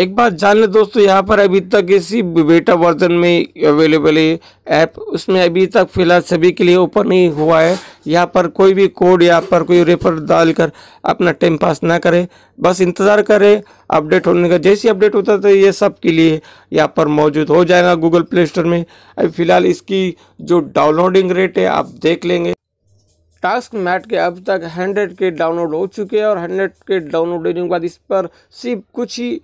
एक बात जान लें दोस्तों यहाँ पर अभी तक इसी बेटा वर्जन में अवेलेबल है ऐप उसमें अभी तक फ़िलहाल सभी के लिए ओपन नहीं हुआ है यहाँ पर कोई भी कोड यहाँ पर कोई रेफर डालकर अपना टाइम पास ना करें बस इंतज़ार करें अपडेट होने का जैसे अपडेट होता था तो ये सब के लिए यहाँ पर मौजूद हो जाएगा गूगल प्ले स्टोर में अभी फ़िलहाल इसकी जो डाउनलोडिंग रेट है आप देख लेंगे टास्क मैट के अब तक हंड्रेड के डाउनलोड हो चुके हैं और हंड्रेड के डाउनलोड होने के बाद इस पर सिर्फ कुछ ही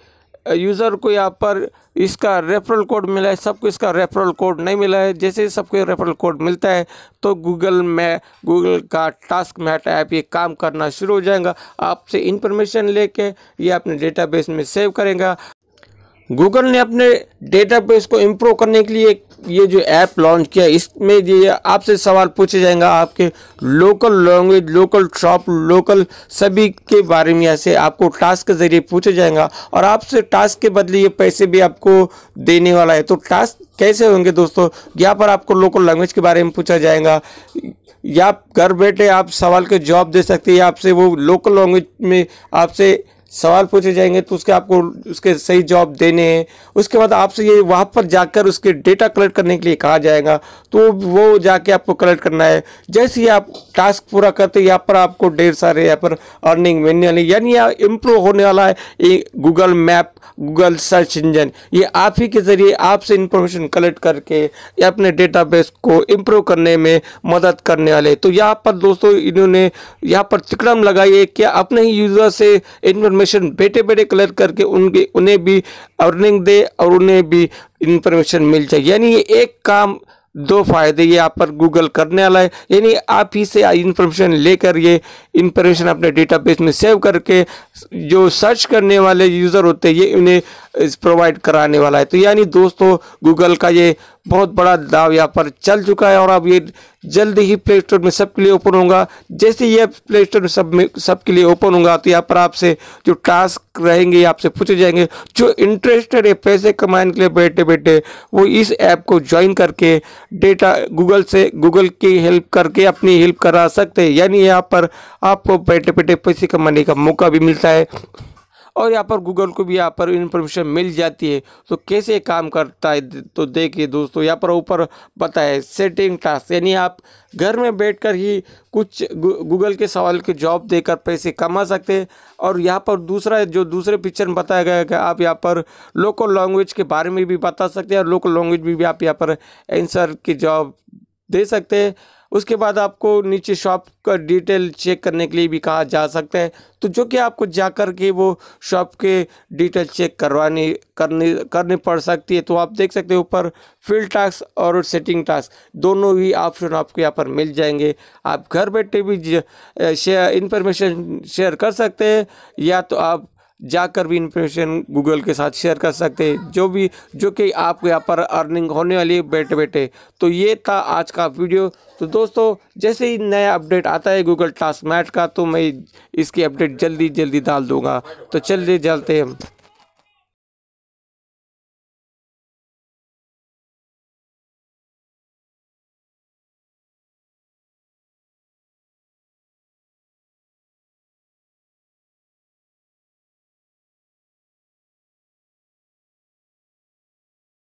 यूज़र को यहाँ पर इसका रेफरल कोड मिला है सबको इसका रेफरल कोड नहीं मिला है जैसे ही सबको रेफरल कोड मिलता है तो गूगल में गूगल का टास्क मैट ऐप ये काम करना शुरू हो जाएगा आपसे इंफॉर्मेशन लेके ये अपने डेटाबेस में सेव करेगा गूगल ने अपने डेटा बेस को इम्प्रूव करने के लिए ये जो ऐप लॉन्च किया इसमें ये आपसे सवाल पूछे जाएंगे आपके local language local shop local सभी के बारे में ऐसे आपको टास्क के ज़रिए पूछे जाएगा और आपसे टास्क के बदले ये पैसे भी आपको देने वाला है तो टास्क कैसे होंगे दोस्तों यहाँ पर आपको लोकल लैंग्वेज के बारे में पूछा जाएगा या घर बैठे आप सवाल के जवाब दे सकते हैं आपसे वो लोकल लैंग्वेज में आपसे सवाल पूछे जाएंगे तो उसके आपको उसके सही जॉब देने हैं उसके बाद आपसे ये वहाँ पर जाकर उसके डेटा कलेक्ट करने के लिए कहा जाएगा तो वो जाके आपको कलेक्ट करना है जैसे ही आप टास्क पूरा करते यहाँ पर आपको ढेर सारे यहाँ पर अर्निंग मिलने वाली यानी यहाँ इम्प्रूव होने वाला है Google map Google search engine ये आप ही के ज़रिए आपसे इंफॉर्मेशन कलेक्ट करके या अपने डेटाबेस को इम्प्रूव करने में मदद करने वाले तो यहाँ पर दोस्तों इन्होंने यहाँ पर तिकड़म लगाई है कि अपने ही यूज़र से इंफॉर्मेशन बैठे बैठे कलेक्ट करके उनके उन्हें भी अर्निंग दे और उन्हें भी इंफॉर्मेशन मिल जाए यानी ये एक काम दो फायदे ये आप पर गूगल करने वाला है यानी आप ही से इंफॉर्मेशन लेकर ये इंफॉर्मेशन अपने डेटाबेस में सेव करके जो सर्च करने वाले यूज़र होते हैं ये उन्हें प्रोवाइड कराने वाला है तो यानी दोस्तों गूगल का ये बहुत बड़ा दाव यहाँ पर चल चुका है और अब ये जल्द ही प्ले स्टोर में सबके लिए ओपन होगा जैसे ये प्ले स्टोर में सब में सबके लिए ओपन होगा तो यहाँ पर आपसे जो टास्क रहेंगे आपसे पूछे जाएंगे जो इंटरेस्टेड है पैसे कमाने के लिए बैठे बैठे वो इस ऐप को ज्वाइन करके डेटा गूगल से गूगल की हेल्प करके अपनी हेल्प करा सकते हैं यानी यहाँ पर आपको बैठे बैठे पैसे कमाने का मौका भी मिलता है और यहाँ पर गूगल को भी यहाँ पर इन्फॉर्मेशन मिल जाती है तो कैसे काम करता है तो देखिए दोस्तों यहाँ पर ऊपर बताए सेटिंग टास्क यानी आप घर में बैठकर ही कुछ गूगल के सवाल के जॉब देकर पैसे कमा सकते हैं और यहाँ पर दूसरा जो दूसरे पिक्चर में बताया गया है कि आप यहाँ पर लोकल लैंग्वेज के बारे में भी बता सकते हैं और लोकल लैंग्वेज में भी आप यहाँ पर एंसर की जॉब दे सकते हैं उसके बाद आपको नीचे शॉप का डिटेल चेक करने के लिए भी कहा जा सकते हैं तो जो कि आपको जा कर के वो शॉप के डिटेल चेक करवानी करनी करनी पड़ सकती है तो आप देख सकते हैं ऊपर फील्ड टास्क और सेटिंग टास्क दोनों ही ऑप्शन आपको यहाँ पर मिल जाएंगे आप घर बैठे भी शेयर इन्फॉर्मेशन शेयर कर सकते हैं या तो आप जाकर भी इन्फॉर्मेशन गूगल के साथ शेयर कर सकते हैं जो भी जो कि आपके यहाँ पर अर्निंग होने वाली है बैठे बैठे तो ये था आज का वीडियो तो दोस्तों जैसे ही नया अपडेट आता है गूगल टास्क मैट का तो मैं इसकी अपडेट जल्दी जल्दी डाल दूँगा तो चलिए जलते